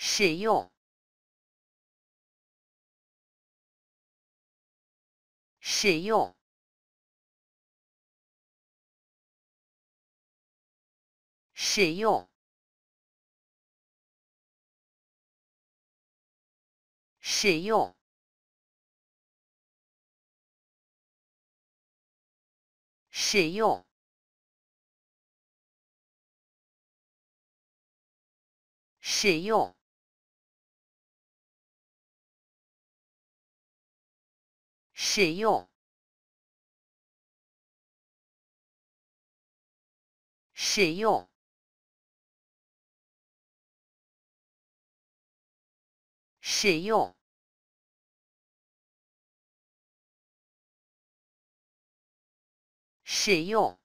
使用，使用，使用，使用，使用，使用。使用，使用，使用，使用。